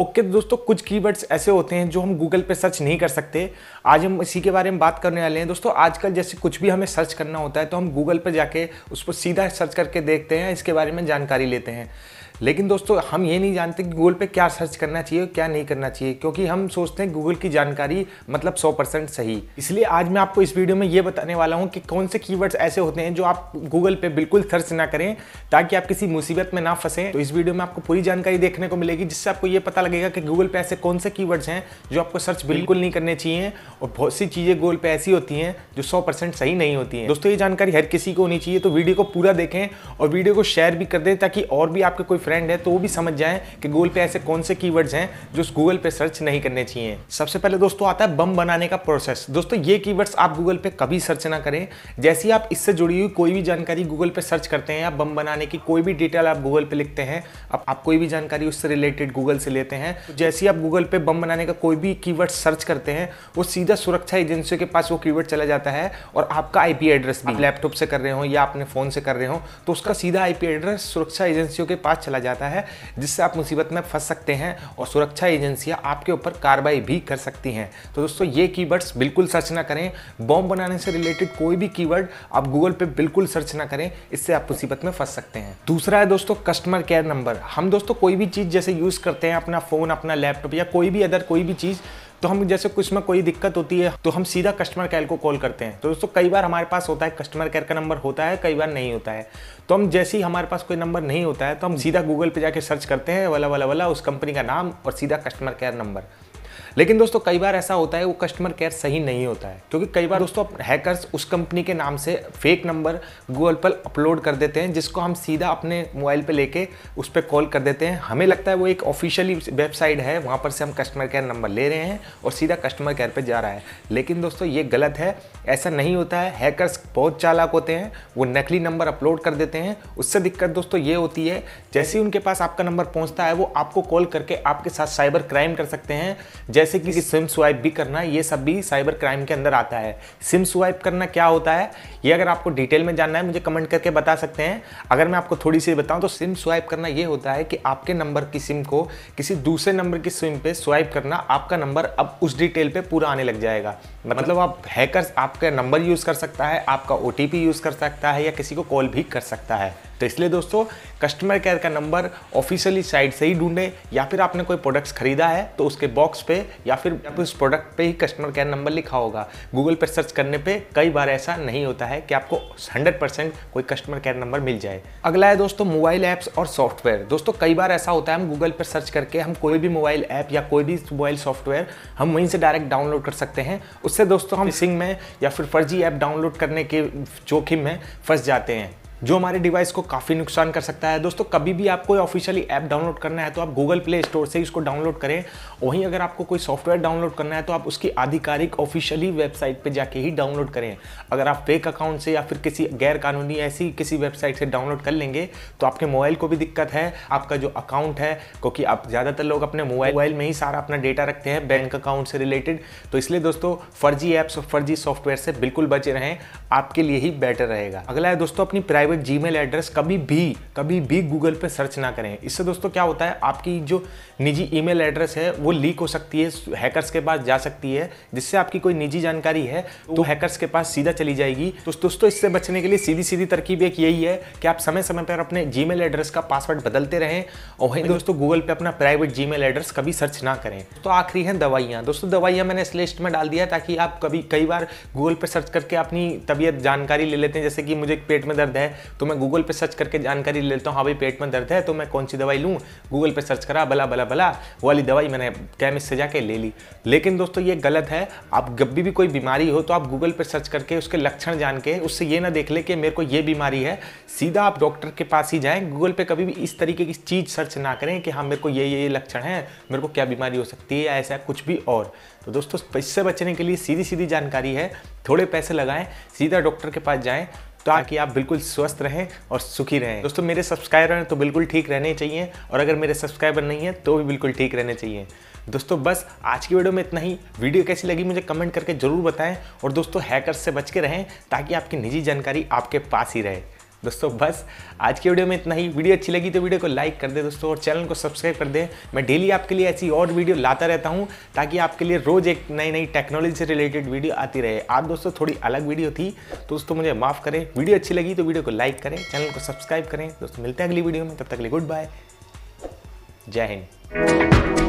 Okay okay, दोस्तों कुछ keywords ऐसे होते हैं जो हम गूगल पे सर्च नहीं कर सकते आज हम इसी के बारे में बात करने वाले हैं दोस्तों आजकल जैसे कुछ भी हमें सर्च करना होता है तो हम गूगल पर जाके उस पर सीधा सर्च करके देखते हैं इसके बारे में जानकारी लेते हैं लेकिन दोस्तों हम ये नहीं जानते कि गूगल पे क्या सर्च करना चाहिए क्या नहीं करना चाहिए क्योंकि हम सोचते हैं गूगल की जानकारी मतलब 100% सही इसलिए आज मैं आपको इस वीडियो में ये बताने वाला हूँ कि कौन से कीवर्ड्स ऐसे होते हैं जो आप गूगल पे बिल्कुल सर्च ना करें ताकि आप किसी मुसीबत में ना फंसें तो इस वीडियो में आपको पूरी जानकारी देखने को मिलेगी जिससे आपको ये पता लगेगा कि गूगल पे ऐसे कौन से कीवर्ड्स हैं जो आपको सर्च बिल्कुल नहीं करने चाहिए और बहुत सी चीज़ें गूगल पे ऐसी होती हैं जो सौ सही नहीं होती हैं दोस्तों ये जानकारी हर किसी को होनी चाहिए तो वीडियो को पूरा देखें और वीडियो को शेयर भी कर दें ताकि और भी आपके कोई फ्रेंड है तो वो भी समझ जाए कि गूगल पे ऐसे कौन से कीवर्ड्स हैं जो गूगल पे सर्च नहीं करने चाहिए सबसे पहले दोस्तों आता है बम बनाने का प्रोसेस दोस्तों ये कीवर्ड्स आप गूगल पे कभी सर्च ना करें जैसे आप इससे जुड़ी हुई कोई भी जानकारी गूगल पे सर्च करते हैं या बम बनाने की कोई भी डिटेल आप गूगल पे लिखते हैं आप, आप कोई भी जानकारी उससे रिलेटेड गूगल से लेते हैं तो जैसे ही आप गूगल पे बम बनाने का कोई भी कीवर्ड सर्च करते हैं वो सीधा सुरक्षा एजेंसियों के पास वो कीवर्ड चला जाता है और आपका आईपी एड्रेस भी लैपटॉप हाँ। से कर रहे हो या अपने फोन से कर रहे हो तो उसका सीधा आईपी एड्रेस सुरक्षा एजेंसियों के पास चला चला जाता है जिससे आप मुसीबत में फंस सकते हैं और सुरक्षा एजेंसियां आपके ऊपर कार्रवाई भी कर सकती हैं तो दोस्तों ये कीवर्ड्स बिल्कुल सर्च ना करें बॉम्ब बनाने से रिलेटेड कोई भी कीवर्ड आप गूगल पे बिल्कुल सर्च ना करें इससे आप मुसीबत में फंस सकते हैं दूसरा है दोस्तों कस्टमर केयर नंबर हम दोस्तों कोई भी चीज़ जैसे यूज़ करते हैं अपना फ़ोन अपना लैपटॉप या कोई भी अदर कोई भी चीज़ तो हम जैसे कुछ में कोई दिक्कत होती है तो हम सीधा कस्टमर केयर को कॉल करते हैं तो दोस्तों कई बार हमारे पास होता है कस्टमर केयर का नंबर होता है कई बार नहीं होता है तो हम जैसे ही हमारे पास कोई नंबर नहीं होता है तो हम सीधा गूगल पर जाके सर्च करते हैं वाला वाला वाला उस कंपनी का नाम और सीधा कस्टमर केयर नंबर लेकिन दोस्तों कई बार ऐसा होता है वो कस्टमर केयर सही नहीं होता है क्योंकि कई बार दोस्तों हैकर्स उस कंपनी के नाम से फेक नंबर गूगल पर अपलोड कर देते हैं जिसको हम सीधा अपने मोबाइल पर लेके उस पर कॉल कर देते हैं हमें लगता है वो एक ऑफिशियली वेबसाइट है वहाँ पर से हम कस्टमर केयर नंबर ले रहे हैं और सीधा कस्टमर केयर पर जा रहा है लेकिन दोस्तों ये गलत है ऐसा नहीं होता है हैकर्स बहुत चालाक होते हैं वो नकली नंबर अपलोड कर देते हैं उससे दिक्कत दोस्तों ये होती है जैसे ही उनके पास आपका नंबर पहुँचता है वो आपको कॉल करके आपके साथ साइबर क्राइम कर सकते हैं जैसे जैसे कि सिम स्वाइप भी करना ये सब भी साइबर क्राइम के अंदर आता है सिम स्वाइप करना क्या होता है ये अगर आपको डिटेल में जानना है मुझे कमेंट करके बता सकते हैं अगर मैं आपको थोड़ी सी बताऊं तो सिम स्वाइप करना ये होता है कि आपके नंबर की सिम को किसी दूसरे नंबर की सिम पे स्वाइप करना आपका नंबर अब उस डिटेल पे पूरा आने लग जाएगा मतलब आप हैकर आपका नंबर यूज़ कर सकता है आपका ओ यूज़ कर सकता है या किसी को कॉल भी कर सकता है तो इसलिए दोस्तों कस्टमर केयर का नंबर ऑफिशियली साइट से ही ढूंढें या फिर आपने कोई प्रोडक्ट्स खरीदा है तो उसके बॉक्स पे या फिर या फिर उस प्रोडक्ट पे ही कस्टमर केयर नंबर लिखा होगा गूगल पर सर्च करने पे कई बार ऐसा नहीं होता है कि आपको 100% कोई कस्टमर केयर नंबर मिल जाए अगला है दोस्तों मोबाइल ऐप्स और सॉफ्टवेयर दोस्तों कई बार ऐसा होता है हम गूगल पर सर्च करके हम कोई भी मोबाइल ऐप या कोई भी मोबाइल सॉफ्टवेयर हम वहीं से डायरेक्ट डाउनलोड कर सकते हैं उससे दोस्तों हम सिंग में या फिर फर्जी ऐप डाउनलोड करने के जोखिम में फंस जाते हैं जो हमारे डिवाइस को काफ़ी नुकसान कर सकता है दोस्तों कभी भी कोई ऑफिशियली ऐप डाउनलोड करना है तो आप गूगल प्ले स्टोर से इसको डाउनलोड करें वहीं अगर आपको कोई सॉफ्टवेयर डाउनलोड करना है तो आप उसकी आधिकारिक ऑफिशियली वेबसाइट पर जाके ही डाउनलोड करें अगर आप फेक अकाउंट से या फिर किसी गैर कानूनी ऐसी किसी वेबसाइट से डाउनलोड कर लेंगे तो आपके मोबाइल को भी दिक्कत है आपका जो अकाउंट है क्योंकि आप ज़्यादातर लोग अपने मोबाइल में ही सारा अपना डेटा रखते हैं बैंक अकाउंट से रिलेटेड तो इसलिए दोस्तों फर्जी ऐप्स और फर्जी सॉफ्टवेयर से बिल्कुल बचे रहें आपके लिए ही बेटर रहेगा अगला है दोस्तों अपनी प्राइवेट हुए जी एड्रेस कभी भी कभी भी गूगल पे सर्च ना करें इससे दोस्तों क्या होता है आपकी जो निजी ईमेल एड्रेस है वो लीक हो सकती है हैकर्स के पास जा सकती है जिससे आपकी कोई निजी जानकारी है तो हैकर्स के पास सीधा चली जाएगी तो दोस्तों इससे बचने के लिए सीधी सीधी तरकीब एक यही है कि आप समय समय पर अपने जी एड्रेस का पासवर्ड बदलते रहें और वहीं दोस्तों गूगल पे अपना प्राइवेट जी एड्रेस कभी सर्च ना करें तो आखिरी है दवाइयाँ दोस्तों दवाइयाँ मैंने इस लिस्ट में डाल दिया ताकि आप कभी कई बार गूगल पर सर्च करके अपनी तबीयत जानकारी ले लेते हैं जैसे कि मुझे पेट में दर्द है तो मैं गूगल पे सर्च करके जानकारी लेता हूँ हाँ भाई पेट में दर्द है तो मैं कौन सी दवाई लूँ गूगल पे सर्च करा बला बला बला वाली दवाई मैंने केमिस्ट से जाके ले ली लेकिन दोस्तों ये गलत है आप जब भी कोई बीमारी हो तो आप गूगल पर सर्च करके उसके लक्षण जान के उससे ये ना देख ले कि मेरे को ये बीमारी है सीधा आप डॉक्टर के पास ही जाएँ गूगल पर कभी भी इस तरीके की चीज़ सर्च ना करें कि हाँ मेरे को ये ये लक्षण है मेरे को क्या बीमारी हो सकती है या ऐसा कुछ भी और तो दोस्तों इससे बचने के लिए सीधी सीधी जानकारी है थोड़े पैसे लगाएं सीधा डॉक्टर के पास जाएं ताकि आप बिल्कुल स्वस्थ रहें और सुखी रहें दोस्तों मेरे सब्सक्राइबर हैं तो बिल्कुल ठीक रहने चाहिए और अगर मेरे सब्सक्राइबर नहीं है तो भी बिल्कुल ठीक रहने चाहिए दोस्तों बस आज की वीडियो में इतना ही वीडियो कैसी लगी मुझे कमेंट करके ज़रूर बताएं और दोस्तों हैकर्स से बच के रहें ताकि आपकी निजी जानकारी आपके पास ही रहे दोस्तों बस आज के वीडियो में इतना ही वीडियो अच्छी लगी तो वीडियो को लाइक कर दे दोस्तों और चैनल को सब्सक्राइब कर दें मैं डेली आपके लिए ऐसी और वीडियो लाता रहता हूँ ताकि आपके लिए रोज़ एक नई नई टेक्नोलॉजी से रिलेटेड वीडियो आती रहे आज दोस्तों थोड़ी अलग वीडियो थी दोस्तों मुझे माफ़ करें वीडियो अच्छी लगी तो वीडियो को लाइक करें चैनल को सब्सक्राइब करें दोस्तों मिलते हैं अगली वीडियो में तब तक लिए गुड बाय जय हिंद